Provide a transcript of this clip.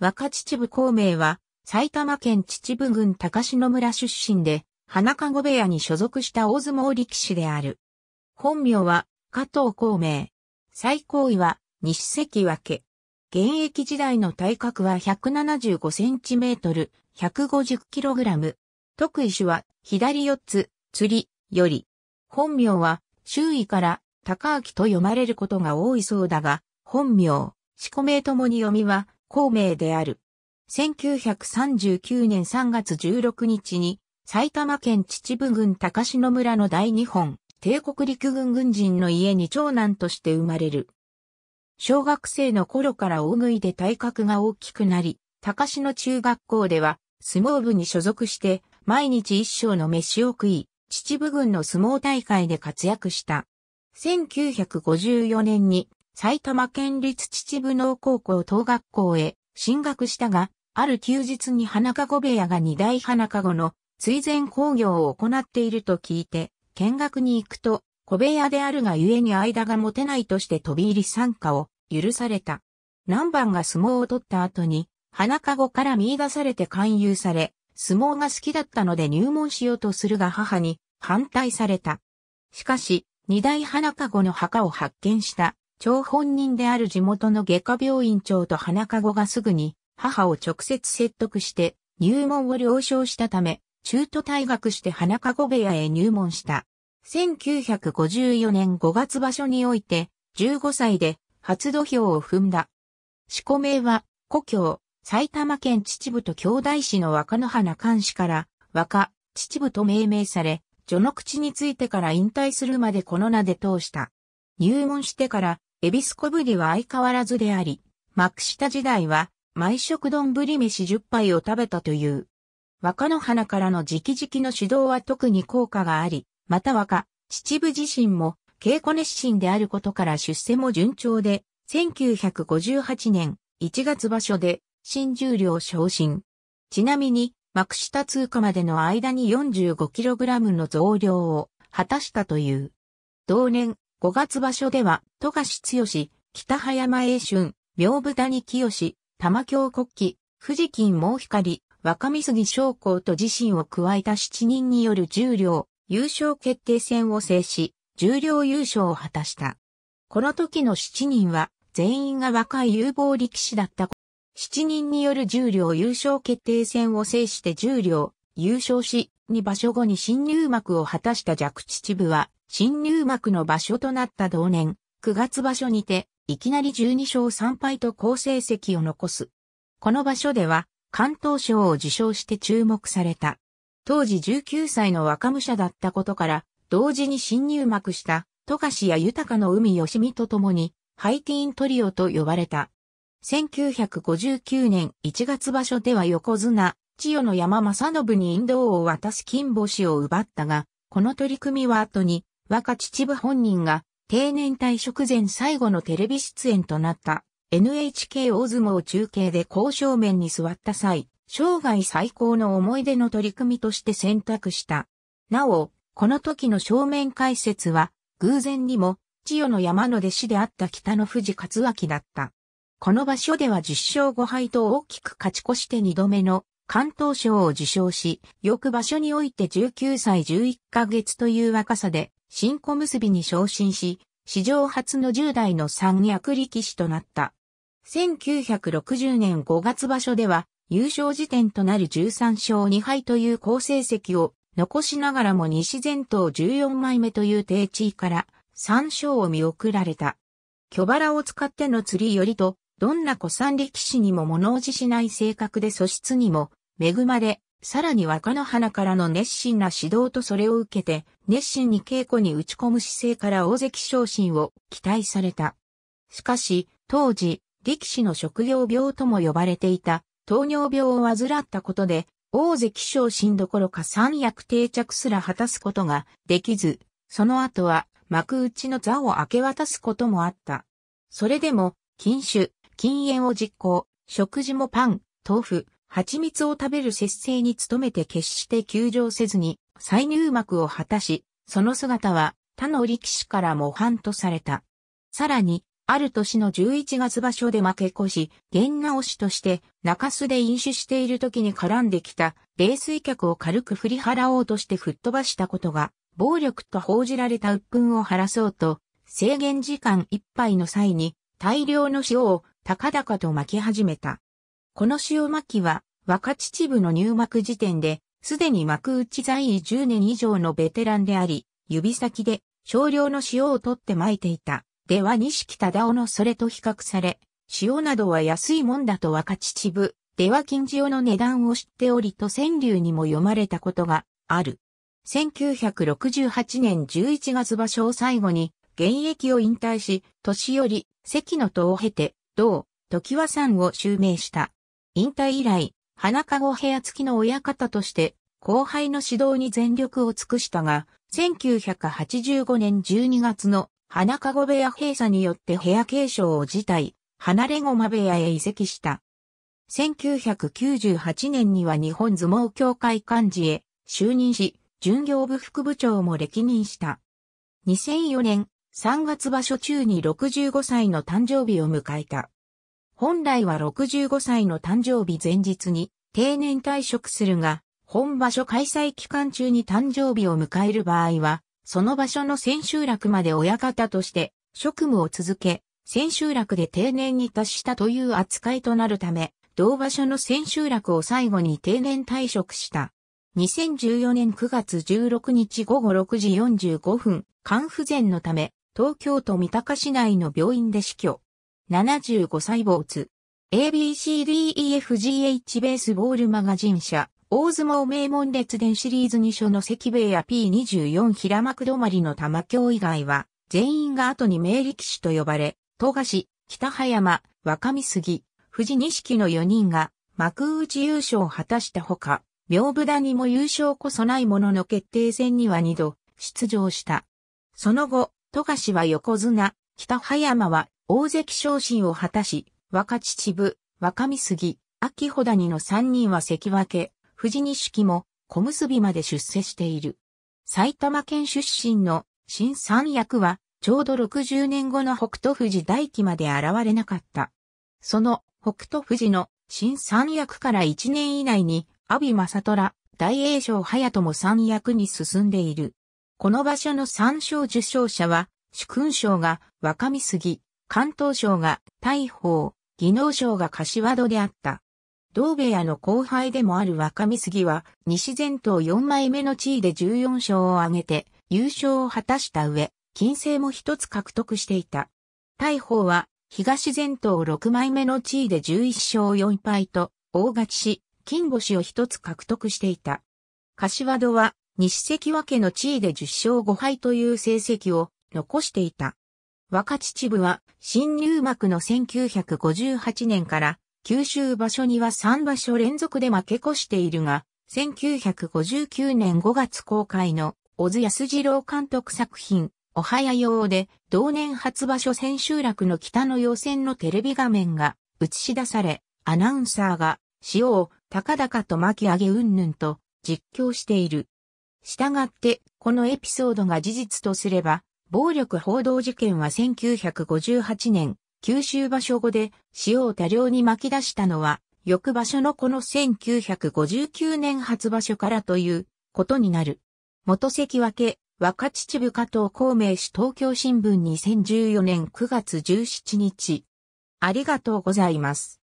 若秩父孔明は、埼玉県秩父郡高篠村出身で、花籠部屋に所属した大相撲力士である。本名は、加藤孔明。最高位は、西関脇。現役時代の体格は1 7 5トル、1 5 0ラム。特異種は、左四つ、釣り、より。本名は、周囲から、高明と読まれることが多いそうだが、本名、四個名ともに読みは、孔明である。1939年3月16日に埼玉県秩父郡高篠村の大日本帝国陸軍軍人の家に長男として生まれる。小学生の頃から大食いで体格が大きくなり、高篠中学校では相撲部に所属して毎日一生の飯を食い、秩父郡の相撲大会で活躍した。1954年に埼玉県立秩父農高校等学校へ進学したが、ある休日に花籠部屋が二大花籠の追善工業を行っていると聞いて、見学に行くと、小部屋であるがゆえに間が持てないとして飛び入り参加を許された。南蛮が相撲を取った後に、花籠から見出されて勧誘され、相撲が好きだったので入門しようとするが母に反対された。しかし、二大花籠の墓を発見した張本人である地元の外科病院長と花籠がすぐに母を直接説得して入門を了承したため、中途退学して花籠部屋へ入門した。1954年5月場所において、15歳で初土俵を踏んだ。四個名は、故郷、埼玉県秩父と兄弟市の若野花監視から、若、秩父と命名され、序の口についてから引退するまでこの名で通した。入門してからエビス小ぶりは相変わらずであり、幕下時代は、毎食丼ぶり飯10杯を食べたという。若の花からの直々の指導は特に効果があり、また若、秩父自身も稽古熱心であることから出世も順調で、1958年1月場所で新重量昇進。ちなみに、幕下通過までの間に 45kg の増量を果たしたという。同年、5月場所では、富樫剛、北葉山英春、屏風谷清、玉京国旗、富士金毛光、若見杉将校と自身を加えた7人による重量、優勝決定戦を制し、重量優勝を果たした。この時の7人は、全員が若い有望力士だった7人による重量優勝決定戦を制して重量優勝し、2場所後に新入幕を果たした弱秩父は、新入幕の場所となった同年、9月場所にて、いきなり12勝3敗と好成績を残す。この場所では、関東賞を受賞して注目された。当時19歳の若武者だったことから、同時に新入幕した、富樫や豊の海吉美と共に、ハイティーントリオと呼ばれた。1959年1月場所では横綱、千代の山正信に引導を渡す金星を奪ったが、この取り組みは後に、若秩父本人が定年退職前最後のテレビ出演となった NHK 大相撲中継で交渉面に座った際、生涯最高の思い出の取り組みとして選択した。なお、この時の正面解説は、偶然にも、千代の山の弟子であった北の富士勝明だった。この場所では10勝5敗と大きく勝ち越して2度目の関東賞を受賞し、翌場所において19歳11ヶ月という若さで、新小結に昇進し、史上初の10代の三役力士となった。1960年5月場所では、優勝時点となる13勝2敗という好成績を残しながらも西前頭14枚目という低地位から3勝を見送られた。巨腹を使っての釣りよりとどんな古参力士にも物おじしない性格で素質にも恵まれ、さらに若の花からの熱心な指導とそれを受けて、熱心に稽古に打ち込む姿勢から大関昇進を期待された。しかし、当時、力士の職業病とも呼ばれていた、糖尿病を患ったことで、大関昇進どころか三役定着すら果たすことができず、その後は幕内の座を明け渡すこともあった。それでも、禁酒、禁煙を実行、食事もパン、豆腐、蜂蜜を食べる節制に努めて決して休場せずに、再入幕を果たし、その姿は他の力士から模範とされた。さらに、ある年の11月場所で負け越し、弦直しとして中洲で飲酒している時に絡んできた冷水客を軽く振り払おうとして吹っ飛ばしたことが、暴力と報じられた鬱憤を晴らそうと、制限時間いっぱいの際に大量の塩を高々と巻き始めた。この塩巻きは、若秩父の入幕時点で、すでに幕内在位10年以上のベテランであり、指先で少量の塩を取って巻いていた。では錦忠夫のそれと比較され、塩などは安いもんだと若秩父、では金塩の値段を知っておりと川柳にも読まれたことがある。1968年11月場所を最後に、現役を引退し、年寄り、関野戸を経て、同、時和さんを襲名した。引退以来、花籠部屋付きの親方として、後輩の指導に全力を尽くしたが、1985年12月の花籠部屋閉鎖によって部屋継承を辞退、離れ駒部屋へ移籍した。1998年には日本相撲協会幹事へ就任し、巡業部副部長も歴任した。2004年、3月場所中に65歳の誕生日を迎えた。本来は65歳の誕生日前日に定年退職するが、本場所開催期間中に誕生日を迎える場合は、その場所の千秋楽まで親方として職務を続け、千秋楽で定年に達したという扱いとなるため、同場所の千秋楽を最後に定年退職した。2014年9月16日午後6時45分、肝不全のため東京都三鷹市内の病院で死去。75歳没。ABCDEFGH ベースボールマガジン社、大相撲名門列伝シリーズ2書の関部や P24 平幕止まりの玉京以外は、全員が後に名力士と呼ばれ、富樫、北葉山、若見杉、藤錦の4人が幕内優勝を果たしたほか、屏風谷も優勝こそないものの決定戦には2度出場した。その後、富樫は横綱、北葉山は大関昇進を果たし、若秩父、若見杉、秋穂谷の3人は関脇、藤木も小結まで出世している。埼玉県出身の新三役は、ちょうど60年後の北斗富士大輝まで現れなかった。その北斗富士の新三役から1年以内に、阿炎正虎、大栄翔隼人も三役に進んでいる。この場所の三賞受賞者は、主勲賞が若見杉、関東賞が大宝、技能賞が柏戸であった。同部屋の後輩でもある若見杉は、西前頭4枚目の地位で14勝を挙げて、優勝を果たした上、金星も一つ獲得していた。大宝は、東前頭6枚目の地位で11勝4敗と、大勝ちし、金星を一つ獲得していた。柏戸は、西関分けの地位で10勝5敗という成績を残していた。若秩父は新入幕の1958年から九州場所には3場所連続で負け越しているが、1959年5月公開の小津安二郎監督作品、おはやようで同年初場所千秋楽の北の予選のテレビ画面が映し出され、アナウンサーが、塩を高々と巻き上げうんぬんと実況している。従って、このエピソードが事実とすれば、暴力報道事件は1958年、九州場所後で塩を多量に巻き出したのは、翌場所のこの1959年初場所からということになる。元関脇、若秩父加藤孔明氏東京新聞2014年9月17日。ありがとうございます。